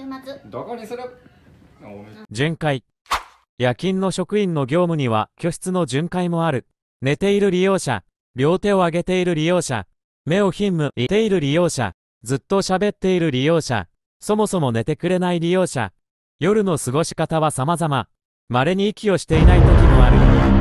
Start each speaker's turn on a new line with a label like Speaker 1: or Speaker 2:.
Speaker 1: 週末どこにする
Speaker 2: 巡回夜勤の職員の業務には居室の巡回もある寝ている利用者両手を上げている利用者目を勤務している利用者ずっと喋っている利用者そもそも寝てくれない利用者夜の過ごし方は様々稀に息をしていない時もある